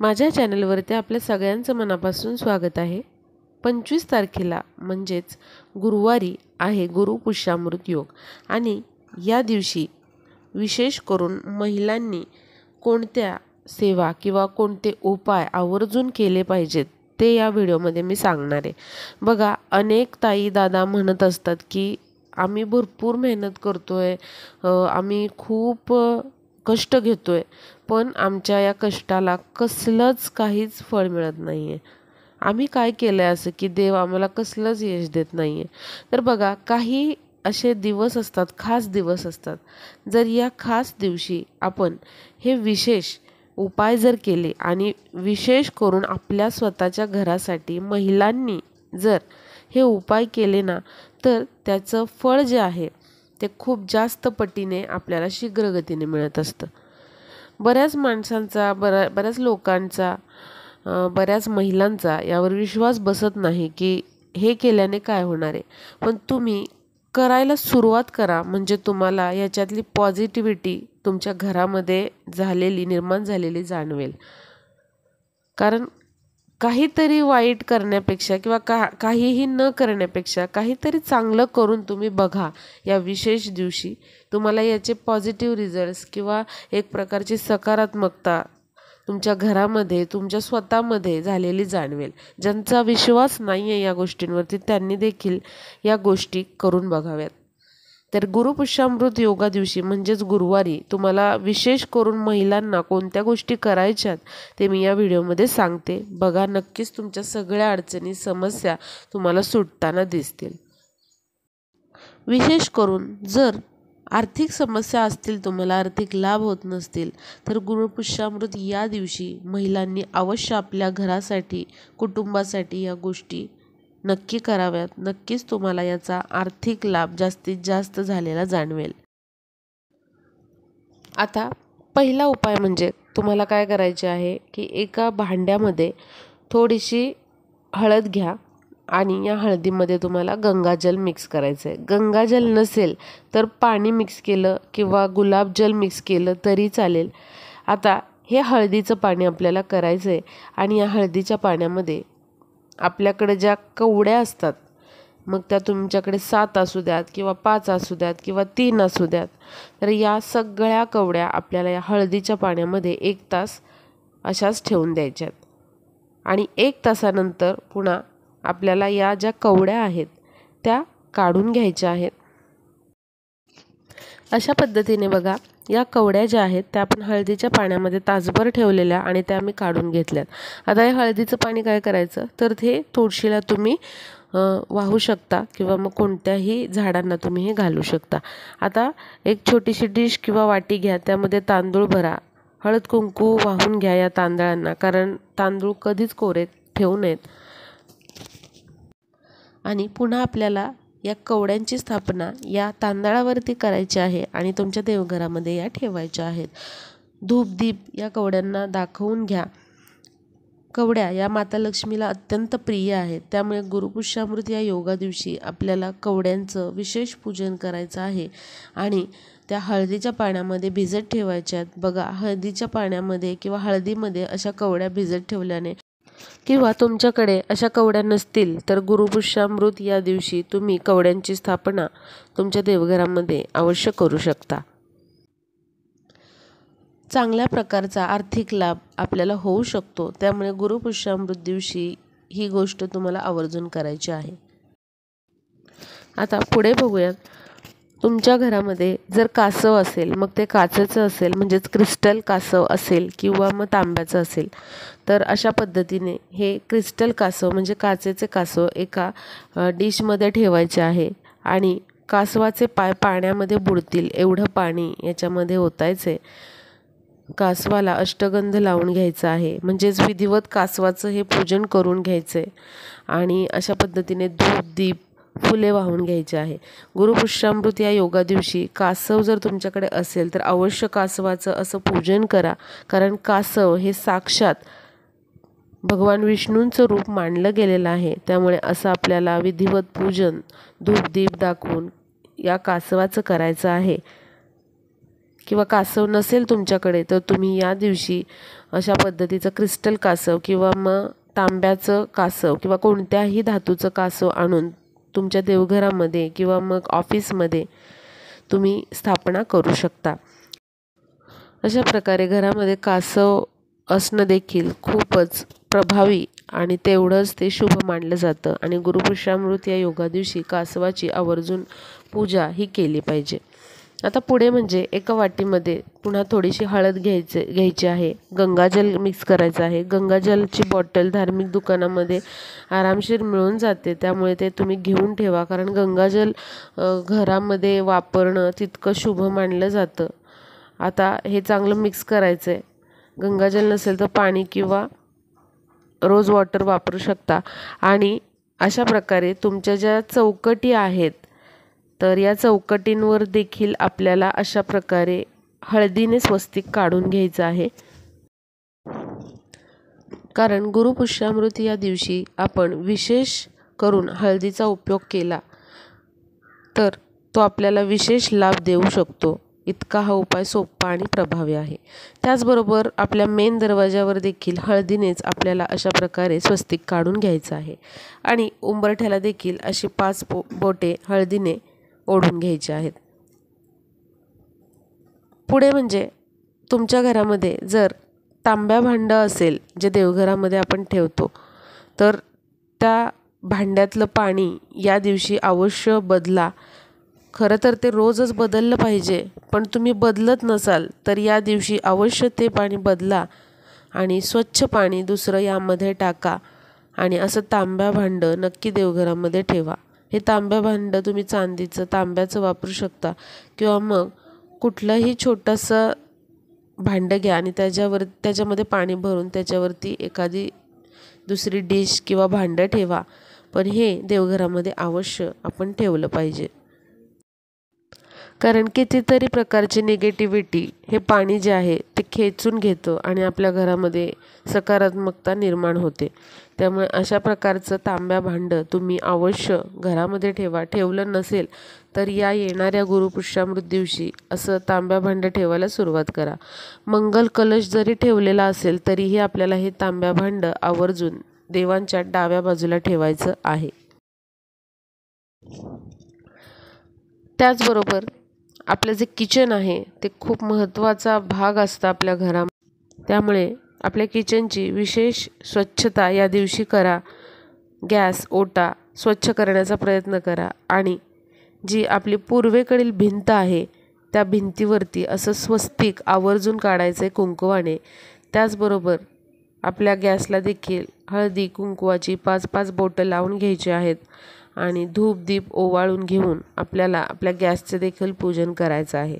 माझ्या चॅनलवरती आपल्या सगळ्यांचं मनापासून स्वागत आहे पंचवीस तारखेला म्हणजेच गुरुवारी आहे पुष्यामृत योग आणि या दिवशी विशेष करून महिलांनी कोणत्या सेवा किंवा कोणते उपाय आवर्जून केले पाहिजेत ते या व्हिडिओमध्ये मी सांगणार आहे बघा अनेक ताई दादा म्हणत असतात की आम्ही भरपूर मेहनत करतो आहे आम्ही खूप कष्ट घेतो आहे पण आमच्या या कष्टाला कसलंच काहीच फळ मिळत नाही आहे आम्ही काय केलं आहे असं की देव आम्हाला कसलंच यश देत नाही आहे तर बघा काही असे दिवस असतात खास दिवस असतात जर या खास दिवशी आपण हे विशेष उपाय जर केले आणि विशेष करून आपल्या स्वतःच्या घरासाठी महिलांनी जर हे उपाय केले ना तर त्याचं फळ जे आहे ते खूप जास्त पटीने आपल्याला शीघ्र गतीने मिळत असतं बऱ्याच माणसांचा बऱ्या बऱ्याच लोकांचा बऱ्याच महिलांचा यावर विश्वास बसत नाही की हे केल्याने काय होणार आहे पण तुम्ही करायला सुरुवात करा म्हणजे तुम्हाला याच्यातली पॉझिटिव्हिटी तुमच्या घरामध्ये झालेली निर्माण झालेली जाणवेल कारण काहीतरी वाईट करण्यापेक्षा किंवा का काहीही न करण्यापेक्षा काहीतरी चांगलं करून तुम्ही बघा या विशेष दिवशी तुम्हाला याचे पॉझिटिव्ह रिझल्ट्स किंवा एक प्रकारची सकारात्मकता तुमच्या घरामध्ये तुमच्या स्वतःमध्ये झालेली जाणवेल ज्यांचा विश्वास नाही आहे या गोष्टींवरती त्यांनी देखील या गोष्टी करून बघाव्यात तर गुरुपुष्यामृत योगा दिवशी म्हणजेच गुरुवारी तुम्हाला विशेष करून महिलांना कोणत्या गोष्टी करायच्यात ते मी या व्हिडिओमध्ये सांगते बघा नक्कीच तुमच्या सगळ्या अडचणी समस्या तुम्हाला सुटताना दिसतील विशेष करून जर आर्थिक समस्या असतील तुम्हाला आर्थिक लाभ होत नसतील तर गुरुपुष्यामृत या दिवशी महिलांनी अवश्य आपल्या घरासाठी कुटुंबासाठी या गोष्टी नक्की कराव्यात नक्कीच तुम्हाला याचा आर्थिक लाभ जास्तीत जास्त झालेला जाणवेल आता पहिला उपाय म्हणजे तुम्हाला काय करायचे आहे की एका भांड्यामध्ये थोडीशी हळद घ्या आणि या हळदीमध्ये तुम्हाला गंगाजल मिक्स करायचं आहे गंगाजल नसेल तर पाणी मिक्स केलं किंवा गुलाबजल मिक्स केलं तरी चालेल आता हे हळदीचं पाणी आपल्याला करायचं आहे आणि या हळदीच्या पाण्यामध्ये आपल्याकडे ज्या कवड्या असतात मग त्या तुमच्याकडे सात असू द्यात किंवा पाच असू द्यात किंवा तीन असू द्यात तर या सगळ्या कवड्या आपल्याला या हळदीच्या पाण्यामध्ये एक तास अशाच ठेवून द्यायच्यात आणि एक तासानंतर पुन्हा आपल्याला या ज्या कवड्या आहेत त्या काढून घ्यायच्या आहेत अशा पद्धतीने बघा या कवड्या ज्या आहेत त्या आपण हळदीच्या पाण्यामध्ये तासभर ठेवलेल्या आणि त्या आम्ही काढून घेतल्यात आता हे हळदीचं पाणी काय करायचं तर ते तुळशीला तुम्ही वाहू शकता किंवा मग कोणत्याही झाडांना तुम्ही हे घालू शकता आता एक छोटीशी डिश किंवा वाटी घ्या त्यामध्ये तांदूळ भरा हळद कुंकू वाहून घ्या या तांदळांना कारण तांदूळ कधीच कोरे ठेवू नयेत आणि पुन्हा आपल्याला या कवड्यांची स्थापना या तांदळावरती करायची आहे आणि तुमच्या देवघरामध्ये या ठेवायच्या आहेत धूपदीप या कवड्यांना दाखवून घ्या कवड्या या माता लक्ष्मीला अत्यंत प्रिय आहेत त्यामुळे गुरुपुष्यामृत या योगा दिवशी आपल्याला कवड्यांचं विशेष पूजन करायचं आहे आणि त्या हळदीच्या पाण्यामध्ये भिजत ठेवायच्या आहेत बघा हळदीच्या पाण्यामध्ये किंवा हळदीमध्ये अशा कवड्या भिजत ठेवल्याने किंवा तुमच्याकडे अशा कवड्या नसतील तर गुरुपुष्यामृत या दिवशी तुम्ही कवड्यांची स्थापना तुमच्या देवघरामध्ये अवश्य करू शकता चांगल्या प्रकारचा आर्थिक लाभ आपल्याला होऊ शकतो त्यामुळे गुरुपुष्यामृत दिवशी ही गोष्ट तुम्हाला आवर्जून करायची आहे आता पुढे बघूयात तुमच्या घरामध्ये जर कासव असेल मग ते काचेचं असेल म्हणजेच क्रिस्टल कासव असेल किंवा मग तांब्याचं असेल तर अशा पद्धतीने हे क्रिस्टल कासव म्हणजे काचेचे कासव एका डिशमध्ये ठेवायचे आहे आणि कासवाचे पाय पाण्यामध्ये बुडतील एवढं पाणी याच्यामध्ये होतायचे कासवाला अष्टगंध लावून घ्यायचं आहे म्हणजेच विधिवत कासवाचं हे पूजन करून घ्यायचं आहे आणि अशा पद्धतीने दूध दीप फुले वाहून घ्यायचे आहे गुरुपुष्यामृत या योगा दिवशी कासव जर तुमच्याकडे असेल तर अवश्य कासवाचं असं पूजन करा कारण कासव हे साक्षात भगवान विष्णूंचं रूप मांडलं गेलेलं आहे त्यामुळे असं आपल्याला विधिवत पूजन धूपदीप दाखवून या कासवाचं करायचं आहे किंवा कासव नसेल तुमच्याकडे तर तुम्ही या दिवशी अशा पद्धतीचं क्रिस्टल कासव किंवा मग तांब्याचं कासव किंवा कोणत्याही धातूचं कासव आणून तुमच्या देवघरामध्ये किंवा मग ऑफिसमध्ये तुम्ही स्थापना करू शकता अशा प्रकारे घरामध्ये कासव असणं देखील खूपच प्रभावी आणि तेवढंच ते शुभ मानलं जातं आणि गुरुपुषामृत या योगा दिवशी कासवाची आवर्जून पूजा ही केली पाहिजे आता पुढे म्हणजे एका वाटीमध्ये पुन्हा थोडीशी हळद घ्यायचे घ्यायची आहे गंगाजल मिक्स करायचं आहे गंगाजलची बॉटल धार्मिक दुकानामध्ये आरामशीर मिळून जाते त्यामुळे ते तुम्ही घेऊन ठेवा कारण गंगाजल घरामध्ये वापरणं तितकं शुभ मानलं जातं आता हे चांगलं मिक्स करायचं आहे गंगाजल नसेल तर पाणी किंवा रोज वॉटर वापरू शकता आणि अशा प्रकारे तुमच्या ज्या चौकटी आहेत तर या चौकटींवर देखील आपल्याला अशा प्रकारे हळदीने स्वस्तिक काढून घ्यायचं आहे कारण गुरुपुष्यामृत या दिवशी आपण विशेष करून हळदीचा उपयोग केला तर तो आपल्याला विशेष लाभ देऊ शकतो इतका हा उपाय सोपा आणि प्रभावी आहे त्याचबरोबर आपल्या मेन दरवाजावर देखील हळदीनेच आपल्याला अशा प्रकारे स्वस्तिक काढून घ्यायचं आहे आणि उंबरठ्याला देखील अशी पाच बो बोटे हळदीने ओढून घ्यायचे आहेत पुढे म्हणजे तुमच्या घरामध्ये जर तांब्या भांडं असेल जे देवघरामध्ये आपण ठेवतो तर त्या भांड्यातलं पाणी या दिवशी अवश्य बदला खरं तर ते रोजच बदललं पाहिजे पण तुम्ही बदलत नसाल तर या दिवशी अवश्य ते पाणी बदला आणि स्वच्छ पाणी दुसरं यामध्ये टाका आणि असं तांब्या भांडं नक्की देवघरामध्ये ठेवा हे तांब्या भांडं तुम्ही चांदीचं तांब्याचं वापरू शकता किंवा मग कुठलंही छोटंसं भांडं घ्या आणि त्याच्यावर त्याच्यामध्ये पाणी भरून त्याच्यावरती एखादी दुसरी डिश किंवा भांडं ठेवा पण हे देवघरामध्ये अवश्य आपण ठेवलं पाहिजे कारण कितीतरी प्रकारची निगेटिव्हिटी हे पाणी जे आहे ते खेचून घेतं आणि आपल्या घरामध्ये सकारात्मकता निर्माण होते त्यामुळे अशा प्रकारचं तांब्या भांडं तुम्ही अवश्य घरामध्ये ठेवा ठेवलं नसेल तर या येणाऱ्या गुरुपुष्यामृत दिवशी असं तांब्या भांडं ठेवायला सुरुवात करा मंगल कलश जरी ठेवलेला असेल तरीही आपल्याला हे तांब्या भांडं आवर्जून देवांच्या डाव्या बाजूला ठेवायचं आहे त्याचबरोबर आपलं जे किचन आहे ते खूप महत्त्वाचा भाग असतं आपल्या घरा त्यामुळे आपल्या किचनची विशेष स्वच्छता या दिवशी करा गॅस ओटा स्वच्छ करण्याचा प्रयत्न करा आणि जी आपली पूर्वेकडील भिंत आहे त्या भिंतीवरती असं स्वस्तिक आवर्जून काढायचं आहे कुंकवाने त्याचबरोबर आपल्या गॅसला देखील हळदी कुंकवाची पाच पाच बोटं लावून घ्यायची आहेत आणि धूप दीप ओवाळून घेऊन आपल्याला आपल्या गॅसचं देखील पूजन करायचं आहे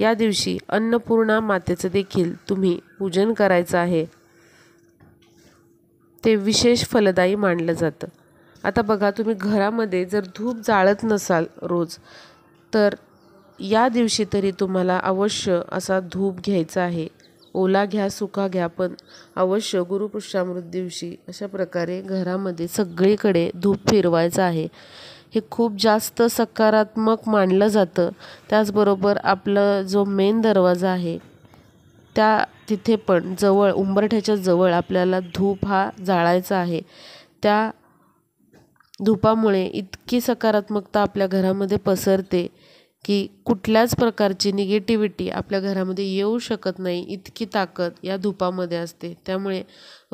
या दिवशी अन्नपूर्णा मातेचं देखील तुम्ही पूजन करायचं आहे ते विशेष फलदायी मानलं जातं आता बघा तुम्ही घरामध्ये जर धूप जाळत नसाल रोज तर या दिवशी तरी तुम्हाला अवश्य असा धूप घ्यायचा आहे ओला घ्या सुका घ्या पण अवश्य गुरुपुष्यामृत दिवशी अशा प्रकारे घरामध्ये सगळीकडे धूप फिरवायचं आहे हे खूप जास्त सकारात्मक मानलं जातं त्याचबरोबर आपलं जो मेन दरवाजा आहे त्या तिथे पण जवळ उंबरठ्याच्या जवळ आपल्याला धूप हा जाळायचा आहे त्या धुपामुळे इतकी सकारात्मकता आपल्या घरामध्ये पसरते की कुठल्याच प्रकारची निगेटिव्हिटी आपल्या घरामध्ये येऊ शकत नाही इतकी ताकद या धूपामध्ये असते त्यामुळे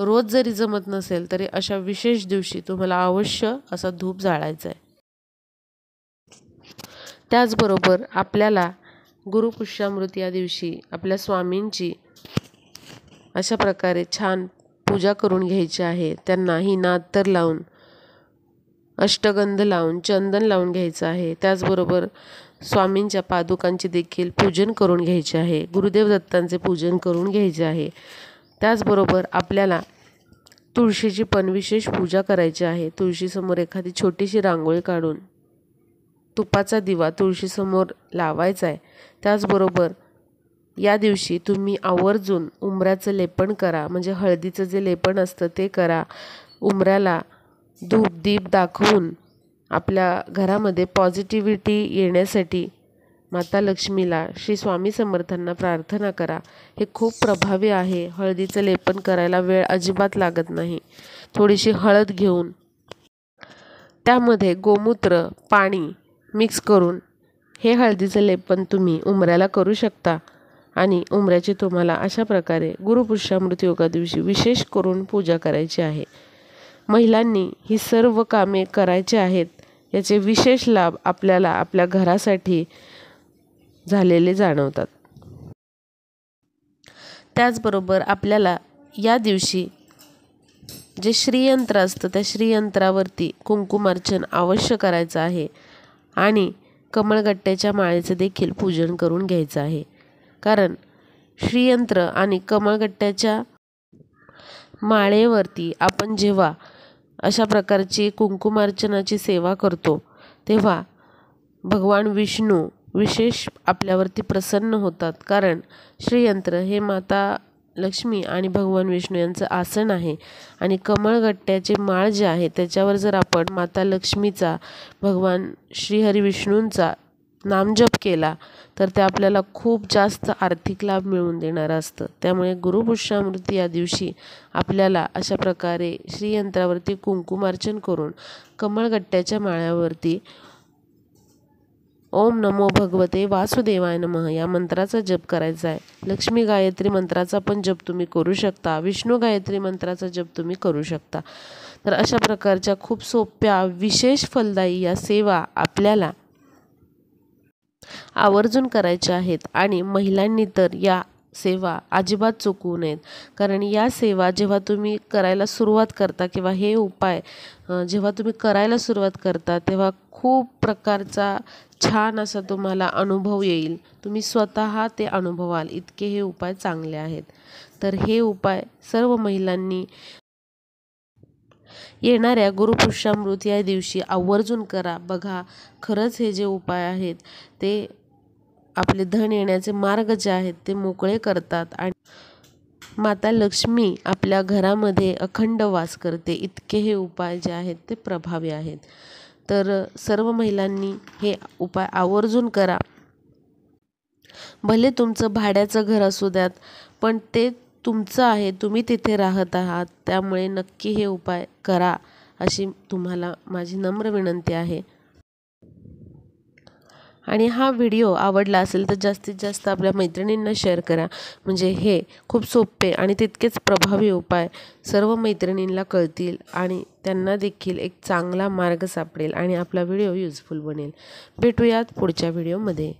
रोज जरी जमत नसेल तरी अशा विशेष दिवशी तुम्हाला अवश्य असा धूप जाळायचा आहे त्याचबरोबर आपल्याला गुरुपुष्यामृत या दिवशी आपल्या स्वामींची अशा प्रकारे छान पूजा करून घ्यायची आहे त्यांना ही नाद तर लावून अष्टगंध लावून चंदन लावून घ्यायचं आहे त्याचबरोबर स्वामींच्या पादुकांचे देखील पूजन करून घ्यायचे आहे गुरुदेव दत्तांचे पूजन करून घ्यायचे आहे त्याचबरोबर आपल्याला तुळशीची पण विशेष पूजा करायची आहे तुळशीसमोर एखादी छोटीशी रांगोळी काढून तुपाचा दिवा तुळशीसमोर लावायचा आहे त्याचबरोबर या दिवशी तुम्ही आवर्जून उमऱ्याचं लेपण करा म्हणजे हळदीचं जे लेपण असतं ते करा उमऱ्याला धूपदीप दाखवून आपल्या घरामध्ये पॉझिटिव्हिटी येण्यासाठी माता लक्ष्मीला श्री स्वामी समर्थांना प्रार्थना करा हे खूप प्रभावी आहे हळदीचं लेपन करायला वेळ अजिबात लागत नाही थोडीशी हळद घेऊन त्यामध्ये गोमूत्र पाणी मिक्स करून हे हळदीचं लेपन तुम्ही उमऱ्याला करू शकता आणि उमऱ्याची तुम्हाला अशा प्रकारे गुरुपुरुषामृत योगा दिवशी विशेष करून पूजा करायची आहे महिलांनी ही सर्व कामे करायची आहेत याचे विशेष लाभ आपल्याला आपल्या घरासाठी झालेले जाणवतात त्याचबरोबर आपल्याला या दिवशी जे श्रीयंत्र असतं त्या श्रीयंत्रावरती कुंकुमार्चन अवश्य करायचं आहे आणि कमळगट्ट्याच्या माळेचं देखील पूजन करून घ्यायचं आहे कारण श्रीयंत्र आणि कमळगट्ट्याच्या माळेवरती आपण जेव्हा अशा प्रकारची कुंकुमार्चनाची सेवा करतो तेव्हा भगवान विष्णू विशेष आपल्यावरती प्रसन्न होतात कारण श्रीयंत्र हे माता लक्ष्मी आणि भगवान विष्णू यांचं आसन आहे आणि कमळगट्ट्याचे माळ जे आहे त्याच्यावर जर आपण माता लक्ष्मीचा भगवान श्रीहरी विष्णूंचा नामजप केला तर ते आपल्याला खूप जास्त आर्थिक लाभ मिळवून देणारं असतं त्यामुळे गुरुपुष्यामृती या दिवशी आपल्याला अशा प्रकारे श्रीयंत्रावरती कुंकुमार्चन करून कमळगट्ट्याच्या माळ्यावरती ओम नमो भगवते वासुदेवाय नमः या मंत्राचा जप करायचा आहे लक्ष्मी गायत्री मंत्राचा पण जप तुम्ही करू शकता विष्णू गायत्री मंत्राचा जप तुम्ही करू शकता तर अशा प्रकारच्या खूप सोप्या विशेष फलदायी या सेवा आपल्याला आवर्जून करायच्या आहेत आणि महिलांनी तर या सेवा अजिबात चुकवू नयेत कारण या सेवा जेव्हा तुम्ही करायला सुरुवात करता किंवा हे उपाय जेव्हा तुम्ही करायला सुरुवात करता तेव्हा खूप प्रकारचा छान असा तुम्हाला अनुभव येईल तुम्ही स्वतः ते अनुभवाल इतके हे उपाय चांगले आहेत तर हे उपाय सर्व महिलांनी येणाऱ्या गुरुपुष्यामृत या दिवशी आवर्जून करा बघा खरंच हे जे उपाय आहेत ते आपले धन येण्याचे मार्ग जे आहेत ते मोकळे करतात आणि माता लक्ष्मी आपल्या घरामध्ये अखंड वास करते इतके हे उपाय जे आहेत ते प्रभावी आहेत तर सर्व महिलांनी हे उपाय आवर्जून करा भले तुमचं भाड्याचं घर असू द्यात पण ते तुमचं आहे तुम्ही तिथे राहत आहात त्यामुळे नक्की हे उपाय करा अशी तुम्हाला माझी नम्र विनंती आहे आणि हा व्हिडिओ आवडला असेल तर जास्तीत जास्त आपल्या मैत्रिणींना शेअर करा म्हणजे हे खूप सोपे आणि तितकेच प्रभावी उपाय सर्व मैत्रिणींना कळतील आणि त्यांना देखील एक चांगला मार्ग सापडेल आणि आपला व्हिडिओ युजफुल बनेल भेटूयात पुढच्या व्हिडिओमध्ये